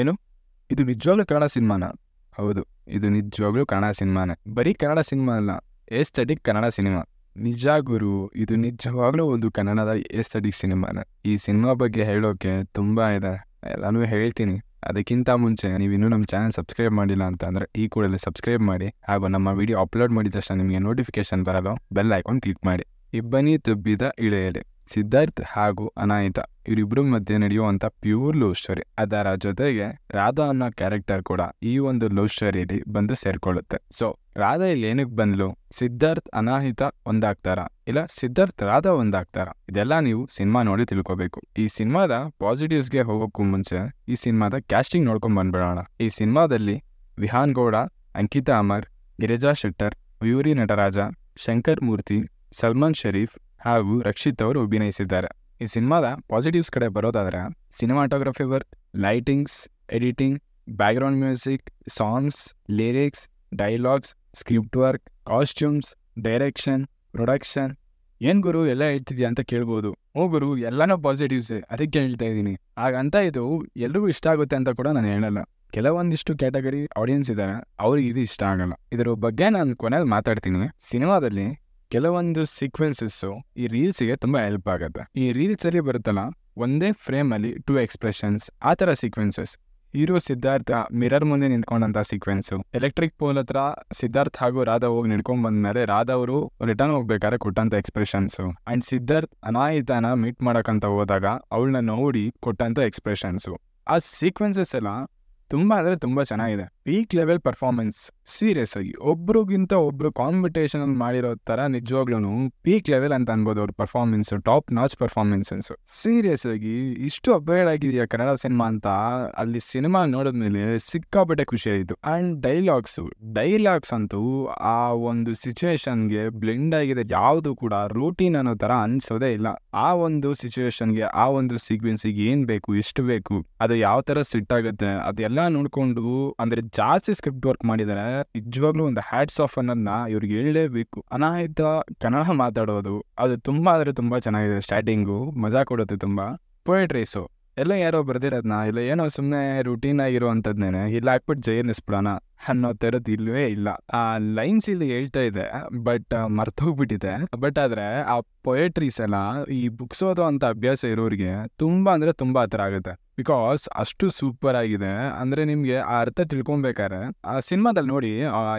ಏನು ಇದು ನಿಜವಾಗ್ಲೂ ಕನ್ನಡ ಸಿನಿಮಾನ ಹೌದು ಇದು ನಿಜವಾಗ್ಲೂ ಕನ್ನಡ ಸಿನಿಮಾನೇ ಬರೀ ಕನ್ನಡ ಸಿನಿಮಾ ಅಲ್ಲ ಎಸ್ಟೆಟಿಕ್ ಕನ್ನಡ ಸಿನಿಮಾ ನಿಜ ಗುರು ಇದು ನಿಜವಾಗ್ಲೂ ಒಂದು ಕನ್ನಡದ ಎಸ್ಟೆಟಿಕ್ ಸಿನಿಮಾನ ಈ ಸಿನಿಮಾ ಬಗ್ಗೆ ಹೇಳೋಕೆ ತುಂಬಾ ಇದೆ ಎಲ್ಲಾನು ಹೇಳ್ತೀನಿ ಅದಕ್ಕಿಂತ ಮುಂಚೆ ನೀವು ಇನ್ನೂ ನಮ್ಮ ಚಾನಲ್ ಸಬ್ಸ್ಕ್ರೈಬ್ ಮಾಡಿಲ್ಲ ಅಂತ ಅಂದರೆ ಈ ಕೂಡಲೇ ಸಬ್ಸ್ಕ್ರೈಬ್ ಮಾಡಿ ಹಾಗೂ ನಮ್ಮ ವಿಡಿಯೋ ಅಪ್ಲೋಡ್ ಮಾಡಿದ ತಕ್ಷಣ ನಿಮಗೆ ನೋಟಿಫಿಕೇಶನ್ ಬರಲು ಬೆಲ್ ಐಕಾನ್ ಕ್ಲಿಕ್ ಮಾಡಿ ಇಬ್ಬನಿ ತುಬ್ಬಿದ ಇಳೆಯಲಿ ಸಿದ್ಧಾರ್ಥ್ ಹಾಗೂ ಅನಾಯಿತ ಇವರಿಬ್ಬರ ಮಧ್ಯೆ ನಡೆಯುವಂಥ ಪ್ಯೂರ್ ಲವ್ ಸ್ಟೋರಿ ಅದರ ಜೊತೆಗೆ ರಾಧಾ ಅನ್ನೋ ಕ್ಯಾರೆಕ್ಟರ್ ಕೂಡ ಈ ಒಂದು ಲವ್ ಸ್ಟೋರಿಯಲ್ಲಿ ಬಂದು ಸೇರಿಕೊಳ್ಳುತ್ತೆ ಸೊ ರಾಧಾ ಇಲ್ಲಿ ಏನಕ್ಕೆ ಬಂದ್ಲು ಸಿದ್ಧಾರ್ಥ್ ಅನಾಹಿತ ಒಂದಾಗ್ತಾರ ಇಲ್ಲ ಸಿದ್ಧಾರ್ಥ್ ರಾಧಾ ಒಂದಾಗ್ತಾರ ಇದೆಲ್ಲ ನೀವು ಸಿನಿಮಾ ನೋಡಿ ತಿಳ್ಕೋಬೇಕು ಈ ಸಿನಿಮಾದ ಗೆ ಹೋಗೋಕ್ಕೂ ಮುಂಚೆ ಈ ಸಿನಿಮಾದ ಕ್ಯಾಸ್ಟಿಂಗ್ ನೋಡ್ಕೊಂಡ್ ಬಂದ್ಬಿಡೋಣ ಈ ಸಿನಿಮಾದಲ್ಲಿ ವಿಹಾನ್ ಗೌಡ ಅಂಕಿತಾ ಅಮರ್ ಗಿರಿಜಾ ಶೆಟ್ಟರ್ ಮಯೂರಿ ನಟರಾಜ ಶಂಕರ್ ಮೂರ್ತಿ ಸಲ್ಮಾನ್ ಶರೀಫ್ ಹಾಗೂ ರಕ್ಷಿತ್ ಅವರು ಅಭಿನಯಿಸಿದ್ದಾರೆ ಈ ಸಿನಿಮಾದ ಪಾಸಿಟಿವ್ಸ್ ಕಡೆ ಬರೋದಾದರೆ cinematography work lightings editing background music songs lyrics dialogues script work costumes direction production ಏನು ಗುರು ಎಲ್ಲ ಹೇಳ್ತಿದ್ಯಾ ಅಂತ ಕೇಳ್ಬೋದು ಓ ಗುರು ಎಲ್ಲನೂ ಪಾಸಿಟಿವ್ಸ್ ಅದಕ್ಕೆ ಹೇಳ್ತಾ ಇದ್ದೀನಿ ಹಾಗಂತ ಇದು ಎಲ್ರಿಗೂ ಇಷ್ಟ ಆಗುತ್ತೆ ಅಂತ ಕೂಡ ನಾನು ಹೇಳಲ್ಲ ಕೆಲವೊಂದಿಷ್ಟು ಕ್ಯಾಟಗರಿ ಆಡಿಯನ್ಸ್ ಇದ್ದಾರೆ ಅವ್ರಿಗೆ ಇದು ಇಷ್ಟ ಆಗಲ್ಲ ಇದರ ಬಗ್ಗೆ ನಾನು ಕೊನೆಯಲ್ಲಿ ಮಾತಾಡ್ತೀನಿ ಸಿನಿಮಾದಲ್ಲಿ ಕೆಲವೊಂದು ಸೀಕ್ವೆನ್ಸಸ್ಸು ಈ ರೀಲ್ಸಿಗೆ ತುಂಬ ಹೆಲ್ಪ್ ಆಗುತ್ತೆ ಈ ರೀಲ್ಸ್ ಅಲ್ಲಿ ಬರುತ್ತಲ್ಲ ಒಂದೇ ಫ್ರೇಮ್ ಅಲ್ಲಿ ಟೂ ಎಕ್ಸ್ಪ್ರೆಷನ್ಸ್ ಆ ತರ ಸೀಕ್ವೆನ್ಸಸ್ ಹೀರೋ ಸಿದ್ಧಾರ್ಥ ಮಿರರ್ ಮುಂದೆ ನಿಂತ್ಕೊಂಡಂತ ಸೀಕ್ವೆನ್ಸು ಎಲೆಕ್ಟ್ರಿಕ್ ಪೋಲ್ ಹತ್ರ ಸಿದ್ಧಾರ್ಥ ಹಾಗೂ ರಾಧಾ ಹೋಗಿ ನಿಡ್ಕೊಂಡ್ ಬಂದ್ಮೇಲೆ ರಾಧಾ ಅವರು ರಿಟರ್ನ್ ಹೋಗ್ಬೇಕಾದ್ರೆ ಕೊಟ್ಟಂತ ಎಕ್ಸ್ಪ್ರೆಷನ್ಸು ಅಂಡ್ ಸಿದ್ಧಾರ್ಥ್ ಅನಾಯಿತನ ಮೀಟ್ ಮಾಡಕಂತ ಹೋದಾಗ ಅವಳನ್ನ ನೋಡಿ ಕೊಟ್ಟಂತ ಎಕ್ಸ್ಪ್ರೆಷನ್ಸು ಆ ಸೀಕ್ವೆನ್ಸಸ್ ಎಲ್ಲ ತುಂಬಾ ಅಂದರೆ ತುಂಬಾ ಚೆನ್ನಾಗಿದೆ ಪೀಕ್ ಲೆವೆಲ್ ಪರ್ಫಾರ್ಮೆನ್ಸ್ ಸೀರಿಯಸ್ ಆಗಿ ಒಬ್ರಿಗಿಂತ ಒಬ್ರು ಕಾಂಪಿಟೇಷನ್ ಮಾಡಿರೋ ತರ ನಿಜವಾಗ್ಲೂ ಪೀಕ್ ಲೆವೆಲ್ ಅಂತ ಅನ್ಬೋದು ಅವ್ರ ಪರ್ಫಾರ್ಮೆನ್ಸ್ ಟಾಪ್ ನಾಚ್ ಪರ್ಫಾರ್ಮೆನ್ಸನ್ಸು ಸೀರಿಯಸ್ ಆಗಿ ಇಷ್ಟು ಅಪ್ಗ್ರೇಡ್ ಆಗಿದೆಯಾ ಕನ್ನಡ ಸಿನಿಮಾ ಅಂತ ಅಲ್ಲಿ ಸಿನಿಮಾ ನೋಡಿದ್ಮೇಲೆ ಸಿಕ್ಕಾಪಟ್ಟೆ ಖುಷಿ ಆಯಿತು ಆ್ಯಂಡ್ ಡೈಲಾಗ್ಸು ಡೈಲಾಗ್ಸ್ ಅಂತೂ ಆ ಒಂದು ಗೆ ಬ್ಲೆಂಡ್ ಆಗಿದೆ ಯಾವ್ದು ಕೂಡ ರೂಟೀನ್ ಅನ್ನೋ ತರ ಅನ್ಸೋದೇ ಇಲ್ಲ ಆ ಒಂದು ಗೆ ಆ ಒಂದು ಸೀಕ್ವೆನ್ಸಿಗೆ ಏನ್ ಬೇಕು ಎಷ್ಟು ಬೇಕು ಅದು ಯಾವ ಸಿಟ್ ಆಗುತ್ತೆ ಅದೆಲ್ಲ ನೋಡ್ಕೊಂಡು ಅಂದ್ರೆ ಜಾಸ್ತಿ ಸ್ಕ್ರಿಪ್ಟ್ ವರ್ಕ್ ಮಾಡಿದರೆ ನಿಜವಾಗ್ಲೂ ಒಂದು ಹ್ಯಾಟ್ಸ್ ಆಫ್ ಅನ್ನೋದನ್ನ ಇವ್ರಿಗೆ ಹೇಳಲೇಬೇಕು ಅನಾಹಿತ ಕನ್ನಡ ಮಾತಾಡೋದು ಅದು ತುಂಬಾ ಅಂದ್ರೆ ತುಂಬಾ ಚೆನ್ನಾಗಿದೆ ಸ್ಟಾರ್ಟಿಂಗು ಮಜಾ ಕೊಡುತ್ತೆ ತುಂಬಾ ಪೊಯೆಟ್ರೀಸು ಎಲ್ಲ ಯಾರೋ ಬರ್ದಿರೋದನ್ನ ಇಲ್ಲ ಏನೋ ಸುಮ್ಮನೆ ರುಟೀನ್ ಆಗಿರುವಂಥದ್ನೇನೆ ಇಲ್ಲ ಹಾಕ್ಬಿಟ್ಟು ಜೈ ಇಸ್ಬಿಡೋಣ ಅನ್ನೋ ಥರದ್ದು ಇಲ್ವೇ ಇಲ್ಲ ಆ ಲೈನ್ಸ್ ಇಲ್ಲಿ ಹೇಳ್ತಾ ಇದೆ ಬಟ್ ಮರ್ತೋಗ್ಬಿಟ್ಟಿದೆ ಬಟ್ ಆದ್ರೆ ಆ ಪೊಯೆಟ್ರೀಸ್ ಎಲ್ಲ ಈ ಬುಕ್ಸ್ ಓದೋ ಅಂತ ಅಭ್ಯಾಸ ಇರೋರಿಗೆ ತುಂಬಾ ಅಂದ್ರೆ ತುಂಬಾ ಹತ್ರ ಆಗುತ್ತೆ ಬಿಕಾಸ್ ಅಷ್ಟು ಸೂಪರ್ ಆಗಿದೆ ಅಂದರೆ ನಿಮಗೆ ಆ ಅರ್ಥ ತಿಳ್ಕೊಬೇಕಾರೆ ಆ ಸಿನಿಮಾದಲ್ಲಿ ನೋಡಿ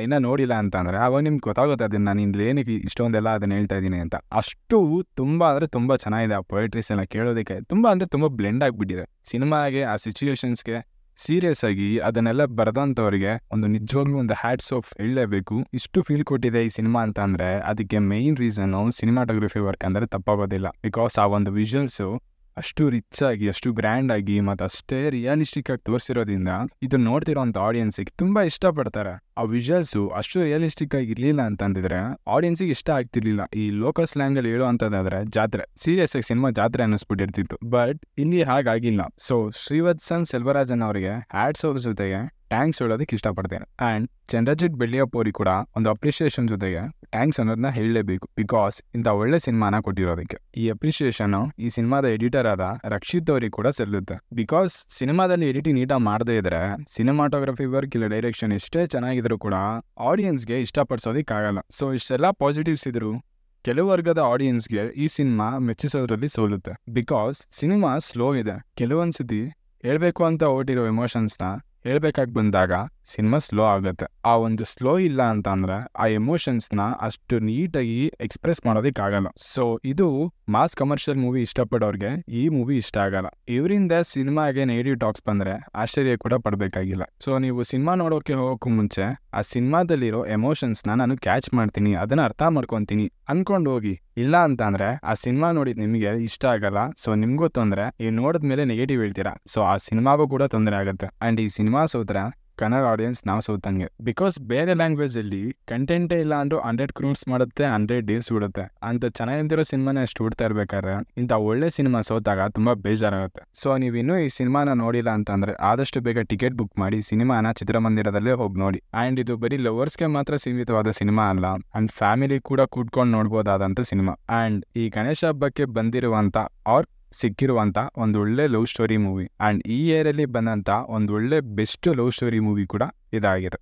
ಇನ್ನ ನೋಡಿಲ್ಲ ಅಂತ ಅಂದರೆ ಅವಾಗ ನಿಮ್ಗೆ ಗೊತ್ತಾಗುತ್ತೆ ಅದನ್ನ ನಾನು ಇಲ್ಲಿ ಏನಕ್ಕೆ ಇಷ್ಟೊಂದೆಲ್ಲ ಅದನ್ನ ಹೇಳ್ತಾ ಇದ್ದೀನಿ ಅಂತ ಅಷ್ಟು ತುಂಬಾ ಅಂದರೆ ತುಂಬ ಚೆನ್ನಾಗಿದೆ ಆ ಪೊಯೆಟ್ರೀಸ್ ಎಲ್ಲ ಕೇಳೋದಕ್ಕೆ ತುಂಬ ಅಂದರೆ ತುಂಬ ಬ್ಲೆಂಡ್ ಆಗಿಬಿಟ್ಟಿದೆ ಸಿನಿಮಾಗೆ ಆ ಸಿಚುಯೇಷನ್ಸ್ಗೆ ಸೀರಿಯಸ್ ಆಗಿ ಅದನ್ನೆಲ್ಲ ಬರೆದಂಥವ್ರಿಗೆ ಒಂದು ನಿಜವಾಗ್ಲೂ ಒಂದು ಹ್ಯಾಟ್ಸ್ ಆಫ್ ಹೇಳಲೇಬೇಕು ಇಷ್ಟು ಫೀಲ್ ಕೊಟ್ಟಿದೆ ಈ ಸಿನಿಮಾ ಅಂತ ಅಂದರೆ ಅದಕ್ಕೆ ಮೇನ್ ರೀಸನ್ನು ಸಿನಿಮಾಟೋಗ್ರಫಿ ವರ್ಕ್ ಅಂದ್ರೆ ತಪ್ಪಾಗೋದಿಲ್ಲ ಬಿಕಾಸ್ ಆ ಒಂದು ವಿಜುವಲ್ಸು ಅಷ್ಟು ರಿಚ್ ಆಗಿ ಅಷ್ಟು ಗ್ರ್ಯಾಂಡ್ ಆಗಿ ಮತ್ತು ಅಷ್ಟೇ ರಿಯಲಿಸ್ಟಿಕ್ ಆಗಿ ತೋರಿಸಿರೋದ್ರಿಂದ ಇದನ್ನ ನೋಡ್ತಿರೋಂಥ ಆಡಿಯನ್ಸಿಗೆ ತುಂಬಾ ಇಷ್ಟಪಡ್ತಾರೆ ಆ ವಿಜುವಲ್ಸ್ ಅಷ್ಟು ರಿಯಲಿಸ್ಟಿಕ್ ಆಗಿ ಇರಲಿಲ್ಲ ಅಂತಂದಿದ್ರೆ ಆಡಿಯನ್ಸಿಗೆ ಇಷ್ಟ ಆಗ್ತಿರ್ಲಿಲ್ಲ ಈ ಲೋಕಲ್ ಸ್ಲ್ಯಾಂಗ್ ಅಲ್ಲಿ ಹೇಳುವಂತದಾದ್ರೆ ಜಾತ್ರೆ ಸೀರಿಯಸ್ ಆಗಿ ಸಿನಿಮಾ ಜಾತ್ರೆ ಅನ್ನಿಸ್ಬಿಟ್ಟಿರ್ತಿತ್ತು ಬಟ್ ಇಲ್ಲಿ ಹಾಗಾಗಿಲ್ಲ ಸೊ ಶ್ರೀವತ್ಸನ್ ಸೆಲ್ವರಾಜನ್ ಅವರಿಗೆ ಹ್ಯಾಡ್ಸ್ ಅವ್ರ ಜೊತೆಗೆ ಟ್ಯಾಂಕ್ಸ್ ಹೇಳೋದಕ್ಕೆ ಇಷ್ಟಪಡ್ತೇನೆ ಆ್ಯಂಡ್ ಚಂದ್ರಜಿತ್ ಬೆಳ್ಳಿಯಪ್ಪವ್ರಿಗೆ ಕೂಡ ಒಂದು ಅಪ್ರಿಷಿಯೇಷನ್ ಜೊತೆಗೆ ಟ್ಯಾಂಕ್ಸ್ ಅನ್ನೋದನ್ನ ಹೇಳಲೇಬೇಕು ಬಿಕಾಸ್ ಇಂಥ ಒಳ್ಳೆ ಸಿನಿಮಾನ ಕೊಟ್ಟಿರೋದಕ್ಕೆ ಈ ಅಪ್ರಿಷಿಯೇಷನ್ ಈ ಸಿನಿಮಾದ ಎಡಿಟರ್ ಆದ ರಕ್ಷಿತ್ ಅವರಿಗೆ ಕೂಡ ಸಲ್ಲುತ್ತೆ ಬಿಕಾಸ್ ಸಿನಿಮಾದಲ್ಲಿ ಎಡಿಟಿಂಗ್ ನೀಟಾಗಿ ಮಾಡದೇ ಇದ್ರೆ ಸಿನಿಮಾಟೋಗ್ರಫಿ ವರ್ಕ್ ಇಲ್ಲ ಡೈರೆಕ್ಷನ್ ಎಷ್ಟೇ ಚೆನ್ನಾಗಿದ್ರು ಕೂಡ ಆಡಿಯನ್ಸ್ಗೆ ಆಗಲ್ಲ ಸೊ ಇಷ್ಟೆಲ್ಲ ಪಾಸಿಟಿವ್ಸ್ ಇದ್ರು ಕೆಲವು ವರ್ಗದ ಆಡಿಯನ್ಸ್ಗೆ ಈ ಸಿನಿಮಾ ಮೆಚ್ಚಿಸೋದ್ರಲ್ಲಿ ಸೋಲುತ್ತೆ ಬಿಕಾಸ್ ಸಿನಿಮಾ ಸ್ಲೋ ಇದೆ ಕೆಲವೊಂದ್ಸತಿ ಹೇಳ್ಬೇಕು ಅಂತ ಹೊರಟಿರೋ ಎಮೋಷನ್ಸ್ನ ಹೇಳಬೇಕಾಗಿ ಬಂದಾಗ ಸಿನಿಮಾ ಸ್ಲೋ ಆಗುತ್ತೆ ಆ ಒಂದು ಸ್ಲೋ ಇಲ್ಲ ಅಂತ ಆ ಆ ನ ಅಷ್ಟು ನೀಟಾಗಿ ಎಕ್ಸ್ಪ್ರೆಸ್ ಆಗಲ್ಲ ಸೊ ಇದು ಮಾಸ್ ಕಮರ್ಷಿಯಲ್ ಮೂವಿ ಇಷ್ಟಪಡೋರ್ಗೆ ಈ ಮೂವಿ ಇಷ್ಟ ಆಗಲ್ಲ ಇವರಿಂದ ಸಿನಿಮಾಗೆ ನೆಗೆಟಿವ್ ಟಾಕ್ಸ್ ಬಂದ್ರೆ ಆಶ್ಚರ್ಯ ಕೂಡ ಪಡ್ಬೇಕಾಗಿಲ್ಲ ಸೊ ನೀವು ಸಿನಿಮಾ ನೋಡೋಕೆ ಹೋಗೋಕ್ಕೂ ಮುಂಚೆ ಆ ಸಿನಿಮಾದಲ್ಲಿರೋ ಎಮೋಷನ್ಸ್ನ ನಾನು ಕ್ಯಾಚ್ ಮಾಡ್ತೀನಿ ಅದನ್ನ ಅರ್ಥ ಮಾಡ್ಕೊತೀನಿ ಅನ್ಕೊಂಡು ಹೋಗಿ ಇಲ್ಲ ಅಂತ ಅಂದ್ರೆ ಆ ಸಿನಿಮಾ ನೋಡಿದ್ ನಿಮಗೆ ಇಷ್ಟ ಆಗಲ್ಲ ಸೊ ನಿಮ್ಗೂ ತೊಂದ್ರೆ ಈ ನೋಡಿದ ಮೇಲೆ ನೆಗೆಟಿವ್ ಹೇಳ್ತೀರಾ ಸೊ ಆ ಸಿನಿಮಾಗೂ ಕೂಡ ತೊಂದರೆ ಆಗುತ್ತೆ ಅಂಡ್ ಈ ಸಿನಿಮಾ ಸೋತ್ರ ಕನ್ನಡ ಆಡಿಯನ್ಸ್ ನಾವು ಸೋತಂಗೆ ಬಿಕಾಸ್ ಬೇರೆ ಲ್ಯಾಂಗ್ವೇಜಲ್ಲಿ ಕಂಟೆಂಟೇ ಇಲ್ಲ ಅಂದ್ರೆ ಹಂಡ್ರೆಡ್ ಕ್ರೂರ್ಸ್ ಮಾಡುತ್ತೆ ಹಂಡ್ರೆಡ್ ಡೇಸ್ ಬಿಡುತ್ತೆ ಅಂತ ಚೆನ್ನಾಗಿರೋ ಸಿನಿಮಾನೇ ಅಷ್ಟು ಹುಡ್ತಾ ಇರ್ಬೇಕಾದ್ರೆ ಇಂಥ ಒಳ್ಳೆ ಸಿನಿಮಾ ಸೋತಾಗ ತುಂಬಾ ಬೇಜಾರಾಗುತ್ತೆ ಸೊ ನೀವು ಇನ್ನೂ ಈ ಸಿನಿಮಾನ ನೋಡಿಲ್ಲ ಅಂತಂದ್ರೆ ಆದಷ್ಟು ಬೇಗ ಟಿಕೆಟ್ ಬುಕ್ ಮಾಡಿ ಸಿನಿಮಾನ ಚಿತ್ರಮಂದಿರದಲ್ಲೇ ಹೋಗಿ ನೋಡಿ ಅಂಡ್ ಇದು ಬರೀ ಗೆ ಮಾತ್ರ ಸೀಮಿತವಾದ ಸಿನಿಮಾ ಅಲ್ಲ ಅಂಡ್ ಫ್ಯಾಮಿಲಿ ಕೂಡ ಕೂಡ್ಕೊಂಡು ನೋಡಬಹುದಾದಂತ ಸಿನಿಮಾ ಅಂಡ್ ಈ ಗಣೇಶ ಹಬ್ಬಕ್ಕೆ ಬಂದಿರುವಂತ ಆರ್ ಸಿಕ್ಕಿರುವಂಥ ಒಂದು ಒಳ್ಳೆ ಲವ್ ಸ್ಟೋರಿ ಮೂವಿ ಆ್ಯಂಡ್ ಈ ಇಯರಲ್ಲಿ ಬಂದಂಥ ಒಂದು ಒಳ್ಳೆ ಬೆಸ್ಟ್ ಲವ್ ಸ್ಟೋರಿ ಮೂವಿ ಕೂಡ ಇದಾಗಿದೆ